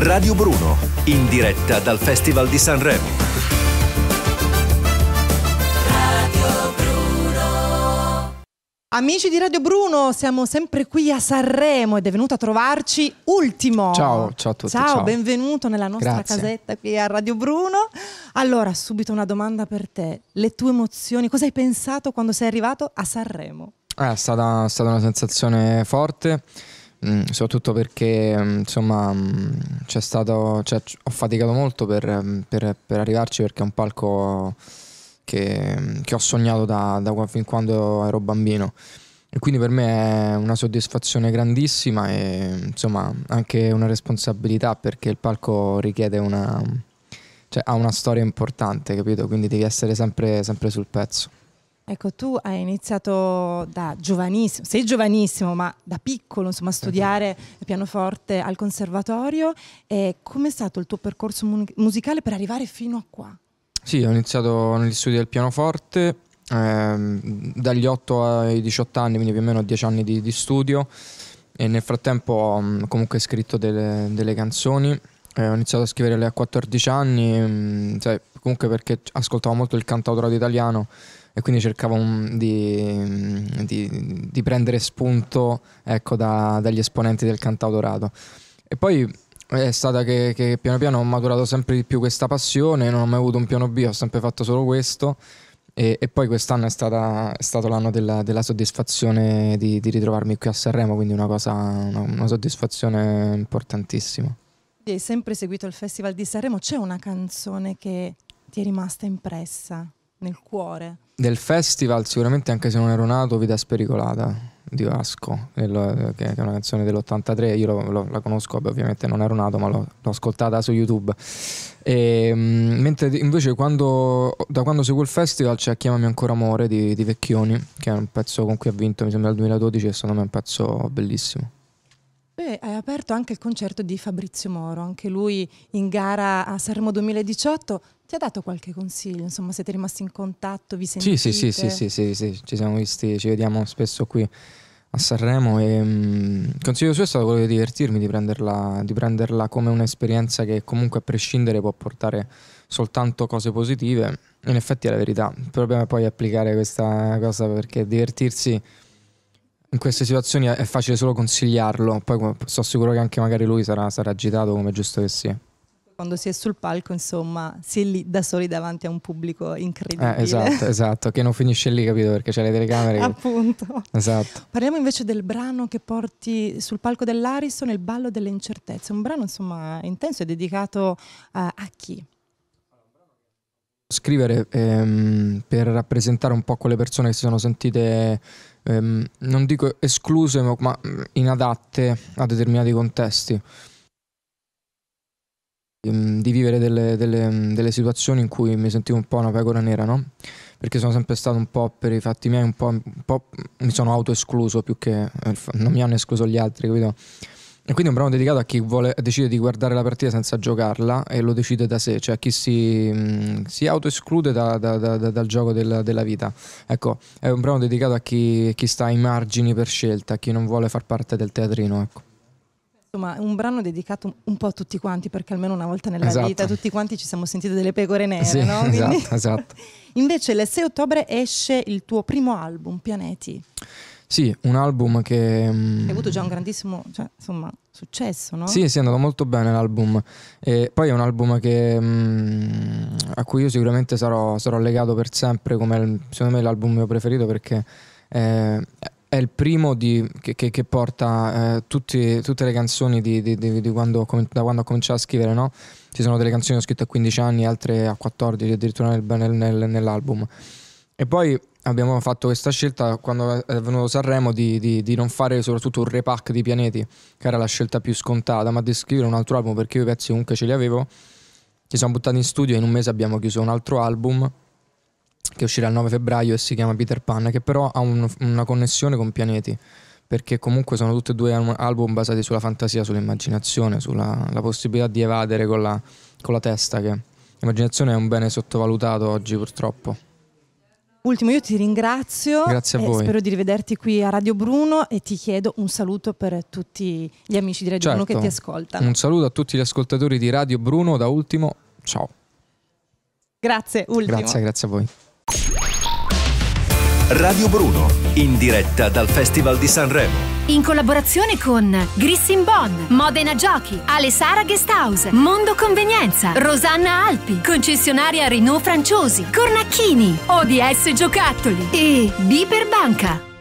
Radio Bruno, in diretta dal Festival di Sanremo. Amici di Radio Bruno, siamo sempre qui a Sanremo ed è venuto a trovarci Ultimo. Ciao, ciao a tutti. Ciao, ciao. benvenuto nella nostra Grazie. casetta qui a Radio Bruno. Allora, subito una domanda per te. Le tue emozioni, cosa hai pensato quando sei arrivato a Sanremo? Eh, è stata, è stata una sensazione forte. Mm, soprattutto perché mm, insomma mm, c'è stato, cioè, ho faticato molto per, per, per, arrivarci perché è un palco che, che ho sognato da, da, fin quando ero bambino e quindi per me è una soddisfazione grandissima e insomma anche una responsabilità perché il palco richiede una, cioè, ha una storia importante capito quindi devi essere sempre, sempre sul pezzo Ecco, tu hai iniziato da giovanissimo, sei giovanissimo, ma da piccolo, insomma, a studiare il pianoforte al conservatorio. Come è stato il tuo percorso mu- musicale per arrivare fino a qua? Sì, ho iniziato negli studi del pianoforte ehm, dagli 8 ai 18 anni, quindi più o meno 10 anni di, di studio. E nel frattempo mm, ho comunque scritto delle, delle canzoni. Eh, ho iniziato a scriverle a 14 anni, mh, mm, sai, comunque perché ascoltavo molto il cantautorato italiano e quindi cercavo un, di, di, di, prendere spunto ecco, da, dagli esponenti del cantautorato. E poi è stata che, che, piano piano ho maturato sempre di più questa passione, non ho mai avuto un piano B, ho sempre fatto solo questo. E, e poi quest'anno è, stata, è stato l'anno della, della soddisfazione di, di, ritrovarmi qui a Sanremo, quindi una, cosa, una, una soddisfazione importantissima. Hai sempre seguito il Festival di Sanremo, c'è una canzone che ti è rimasta impressa nel cuore? Del festival sicuramente anche se non ero nato Vita Spericolata di Vasco, che è una canzone dell'83, io lo, lo, la conosco, ovviamente non ero nato, ma l'ho, l'ho ascoltata su YouTube. E, ehm, mentre invece quando, da quando seguo il festival c'è Chiamami ancora amore di, di Vecchioni, che è un pezzo con cui ha vinto, mi sembra, il 2012 e secondo me è un pezzo bellissimo. Beh, hai aperto anche il concerto di Fabrizio Moro, anche lui in gara a Sanremo 2018. Ti ha dato qualche consiglio? Insomma, siete rimasti in contatto? Vi sentite? Sì, sì, sì, sì, sì, sì, ci siamo visti, ci vediamo spesso qui a Sanremo e um, il consiglio suo è stato quello di divertirmi, di prenderla, di prenderla come un'esperienza che comunque a prescindere può portare soltanto cose positive. In effetti è la verità, il problema è poi applicare questa cosa perché divertirsi in queste situazioni è facile solo consigliarlo, poi sono sicuro che anche magari lui sarà, sarà agitato come giusto che sia. Quando si è sul palco, insomma, si è lì da soli davanti a un pubblico incredibile. Eh, esatto, esatto, che non finisce lì, capito? Perché c'è le telecamere. Che... Appunto. Esatto. Parliamo invece del brano che porti sul palco dell'Ariston, Il ballo delle incertezze. Un brano, insomma, intenso e dedicato uh, a chi? scrivere ehm, per rappresentare un po' quelle persone che si sono sentite, ehm, non dico escluse, ma inadatte a determinati contesti, ehm, di vivere delle, delle, delle, situazioni in cui mi sentivo un po' una pecora nera, no? Perché sono sempre stato un po' per i fatti miei, un po', un po mi sono autoescluso più che eh, non mi hanno escluso gli altri, capito? E quindi è un brano dedicato a chi vuole, decide di guardare la partita senza giocarla e lo decide da sé, cioè a chi si, mm, si autoesclude da, da, da, dal gioco del, della vita. Ecco, è un brano dedicato a chi, chi, sta ai margini per scelta, a chi non vuole far parte del teatrino. Ecco ma un brano dedicato un po' a tutti quanti, perché almeno una volta nella esatto. vita tutti quanti ci siamo sentiti delle pecore nere, sì, no? Esatto, Quindi... Esatto, esatto. Invece il 6 ottobre esce il tuo primo album, Pianeti. Sì, un album che... Mm, Hai avuto già un grandissimo cioè, insomma, successo, no? Sì, sì, è andato molto bene l'album. E poi è un album che, um, a cui io sicuramente sarò, sarò, legato per sempre, come secondo me l'album mio preferito perché... Eh, è il primo di, che, che, che, porta eh, tutti, tutte le canzoni di, di, quando, da quando ho cominciato a scrivere, no? Ci sono delle canzoni che ho scritto a 15 anni, altre a 14, addirittura nel, nel, nel, nell'album. E poi abbiamo fatto questa scelta quando è venuto Sanremo di, di, di, non fare soprattutto un repack di pianeti, che era la scelta più scontata, ma di scrivere un altro album perché io i pezzi comunque ce li avevo. Ci siamo buttati in studio e in un mese abbiamo chiuso un altro album che uscirà il 9 febbraio e si chiama Peter Pan, che però ha un, una connessione con Pianeti, perché comunque sono tutti e due album basati sulla fantasia, sull'immaginazione, sulla possibilità di evadere con la, con la testa, che l'immaginazione è un bene sottovalutato oggi purtroppo. Ultimo, io ti ringrazio. Grazie a voi. Spero di rivederti qui a Radio Bruno e ti chiedo un saluto per tutti gli amici di Radio certo. Bruno che certo. ti ascoltano. Un saluto a tutti gli ascoltatori di Radio Bruno, da ultimo, ciao. Grazie, ultimo. Grazie, grazie a voi. Radio Bruno, in diretta dal Festival di Sanremo. In collaborazione con Grissin Bonn, Modena Giochi, Alessara Guesthouse, Mondo Convenienza, Rosanna Alpi, concessionaria Renault Franciosi, Cornacchini, ODS Giocattoli e Biper Banca.